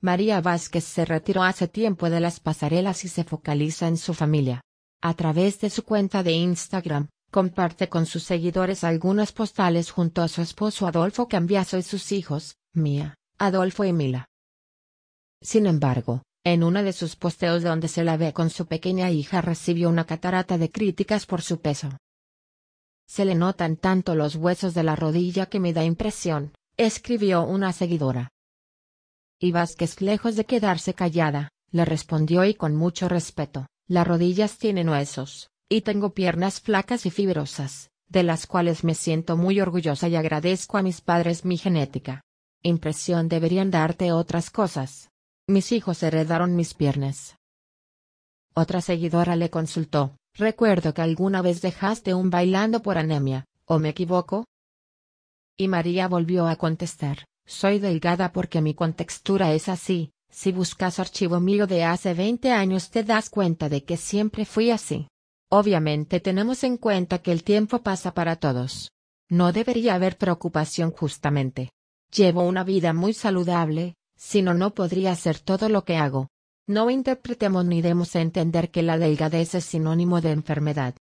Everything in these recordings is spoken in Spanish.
María Vázquez se retiró hace tiempo de las pasarelas y se focaliza en su familia. A través de su cuenta de Instagram, comparte con sus seguidores algunas postales junto a su esposo Adolfo Cambiaso y sus hijos, Mía, Adolfo y Mila. Sin embargo, en uno de sus posteos donde se la ve con su pequeña hija recibió una catarata de críticas por su peso. Se le notan tanto los huesos de la rodilla que me da impresión, escribió una seguidora. Y Vázquez, lejos de quedarse callada, le respondió y con mucho respeto, las rodillas tienen huesos, y tengo piernas flacas y fibrosas, de las cuales me siento muy orgullosa y agradezco a mis padres mi genética. Impresión deberían darte otras cosas. Mis hijos heredaron mis piernas. Otra seguidora le consultó, recuerdo que alguna vez dejaste un bailando por anemia, ¿o me equivoco? Y María volvió a contestar, soy delgada porque mi contextura es así, si buscas archivo mío de hace 20 años te das cuenta de que siempre fui así. Obviamente tenemos en cuenta que el tiempo pasa para todos. No debería haber preocupación justamente. Llevo una vida muy saludable, sino no podría hacer todo lo que hago. No interpretemos ni demos a entender que la delgadez es sinónimo de enfermedad.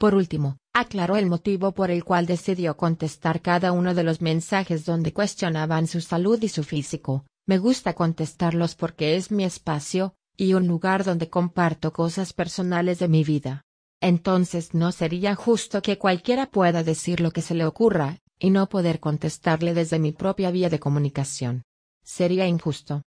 Por último, aclaró el motivo por el cual decidió contestar cada uno de los mensajes donde cuestionaban su salud y su físico. Me gusta contestarlos porque es mi espacio, y un lugar donde comparto cosas personales de mi vida. Entonces no sería justo que cualquiera pueda decir lo que se le ocurra, y no poder contestarle desde mi propia vía de comunicación. Sería injusto.